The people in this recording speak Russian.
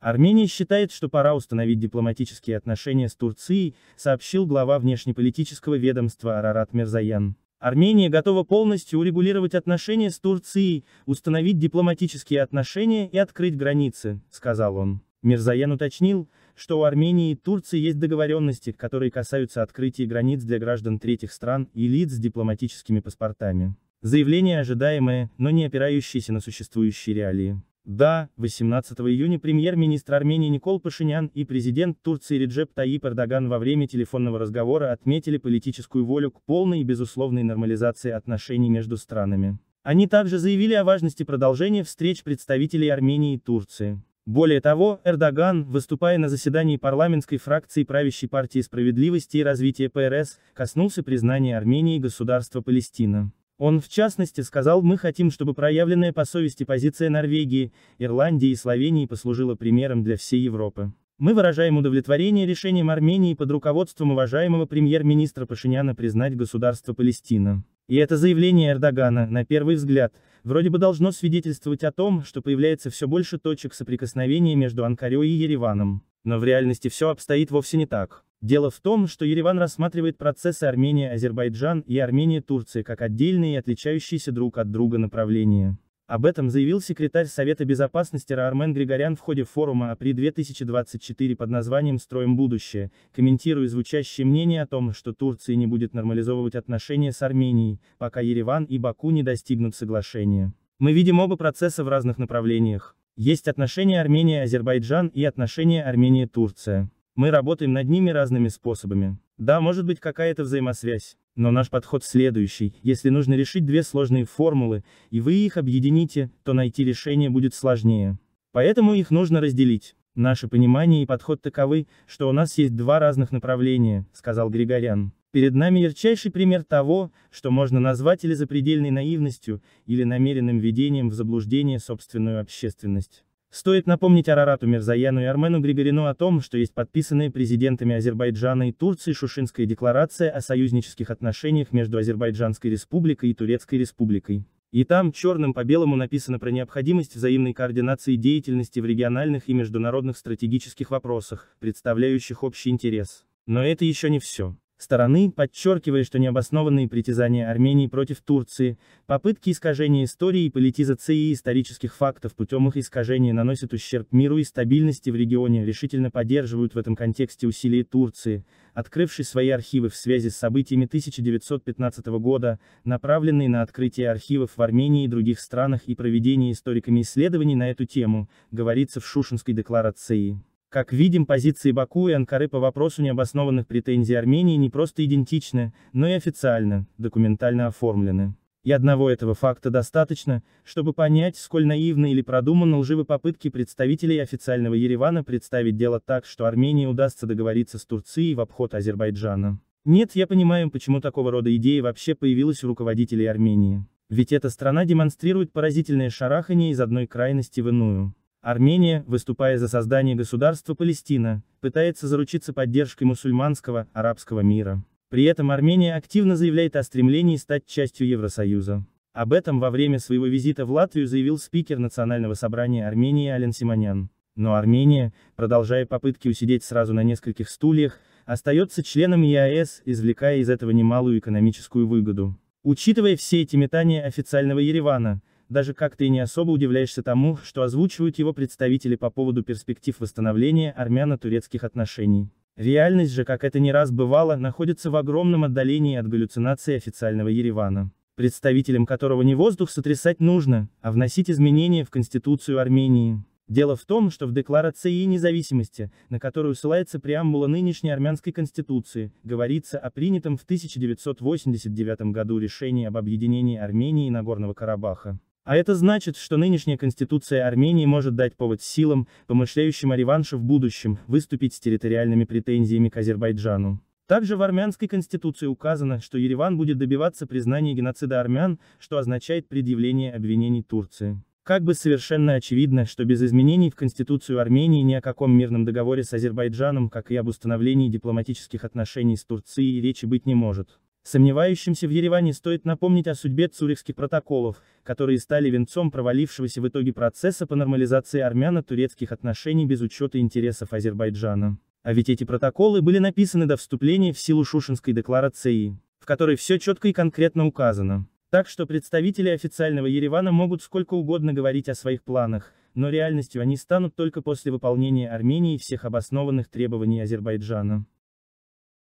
Армения считает, что пора установить дипломатические отношения с Турцией, сообщил глава внешнеполитического ведомства Арарат Мирзаян. Армения готова полностью урегулировать отношения с Турцией, установить дипломатические отношения и открыть границы, сказал он. Мирзаян уточнил, что у Армении и Турции есть договоренности, которые касаются открытия границ для граждан третьих стран и лиц с дипломатическими паспортами. Заявление ожидаемое, но не опирающееся на существующие реалии. Да, 18 июня премьер-министр Армении Никол Пашинян и президент Турции Реджеп Таип Эрдоган во время телефонного разговора отметили политическую волю к полной и безусловной нормализации отношений между странами. Они также заявили о важности продолжения встреч представителей Армении и Турции. Более того, Эрдоган, выступая на заседании парламентской фракции правящей партии справедливости и развития ПРС, коснулся признания Армении государства Палестина. Он в частности сказал «Мы хотим, чтобы проявленная по совести позиция Норвегии, Ирландии и Словении послужила примером для всей Европы». Мы выражаем удовлетворение решением Армении под руководством уважаемого премьер-министра Пашиняна признать государство Палестина. И это заявление Эрдогана, на первый взгляд, вроде бы должно свидетельствовать о том, что появляется все больше точек соприкосновения между Анкарой и Ереваном. Но в реальности все обстоит вовсе не так. Дело в том, что Ереван рассматривает процессы Армения-Азербайджан и Армения-Турция как отдельные и отличающиеся друг от друга направления. Об этом заявил секретарь Совета Безопасности Раармен Григорян в ходе форума АПРИ-2024 под названием «Строим будущее», комментируя звучащее мнение о том, что Турция не будет нормализовывать отношения с Арменией, пока Ереван и Баку не достигнут соглашения. Мы видим оба процесса в разных направлениях. Есть отношения Армения-Азербайджан и отношения Армения-Турция. Мы работаем над ними разными способами. Да, может быть какая-то взаимосвязь, но наш подход следующий. Если нужно решить две сложные формулы, и вы их объедините, то найти решение будет сложнее. Поэтому их нужно разделить. Наше понимание и подход таковы, что у нас есть два разных направления, сказал Григорян. Перед нами ярчайший пример того, что можно назвать или запредельной наивностью, или намеренным введением в заблуждение собственную общественность. Стоит напомнить Арарату Мирзаяну и Армену Григорину о том, что есть подписанные президентами Азербайджана и Турции Шушинская декларация о союзнических отношениях между Азербайджанской республикой и Турецкой республикой. И там черным по белому написано про необходимость взаимной координации деятельности в региональных и международных стратегических вопросах, представляющих общий интерес. Но это еще не все стороны, подчеркивая, что необоснованные притязания Армении против Турции, попытки искажения истории и политизации исторических фактов путем их искажения наносят ущерб миру и стабильности в регионе, решительно поддерживают в этом контексте усилия Турции, открывшей свои архивы в связи с событиями 1915 года, направленные на открытие архивов в Армении и других странах и проведение историками исследований на эту тему, говорится в Шушинской декларации. Как видим, позиции Баку и Анкары по вопросу необоснованных претензий Армении не просто идентичны, но и официально, документально оформлены. И одного этого факта достаточно, чтобы понять, сколь наивны или продуманы лживы попытки представителей официального Еревана представить дело так, что Армении удастся договориться с Турцией в обход Азербайджана. Нет, я понимаю, почему такого рода идея вообще появилась у руководителей Армении. Ведь эта страна демонстрирует поразительное шарахание из одной крайности в иную. Армения, выступая за создание государства Палестина, пытается заручиться поддержкой мусульманского, арабского мира. При этом Армения активно заявляет о стремлении стать частью Евросоюза. Об этом во время своего визита в Латвию заявил спикер Национального собрания Армении Ален Симонян. Но Армения, продолжая попытки усидеть сразу на нескольких стульях, остается членом ЕАЭС, извлекая из этого немалую экономическую выгоду. Учитывая все эти метания официального Еревана, даже как-то и не особо удивляешься тому, что озвучивают его представители по поводу перспектив восстановления армяно-турецких отношений. Реальность же, как это не раз бывало, находится в огромном отдалении от галлюцинации официального Еревана, представителям которого не воздух сотрясать нужно, а вносить изменения в Конституцию Армении. Дело в том, что в Декларации независимости, на которую ссылается преамбула нынешней армянской конституции, говорится о принятом в 1989 году решении об объединении Армении и Нагорного Карабаха. А это значит, что нынешняя конституция Армении может дать повод силам, помышляющим о реванше в будущем, выступить с территориальными претензиями к Азербайджану. Также в армянской конституции указано, что Ереван будет добиваться признания геноцида армян, что означает предъявление обвинений Турции. Как бы совершенно очевидно, что без изменений в Конституцию Армении ни о каком мирном договоре с Азербайджаном, как и об установлении дипломатических отношений с Турцией, речи быть не может. Сомневающимся в Ереване стоит напомнить о судьбе цюрихских протоколов, которые стали венцом провалившегося в итоге процесса по нормализации армяно-турецких отношений без учета интересов Азербайджана. А ведь эти протоколы были написаны до вступления в силу Шушинской декларации, в которой все четко и конкретно указано. Так что представители официального Еревана могут сколько угодно говорить о своих планах, но реальностью они станут только после выполнения Армении всех обоснованных требований Азербайджана.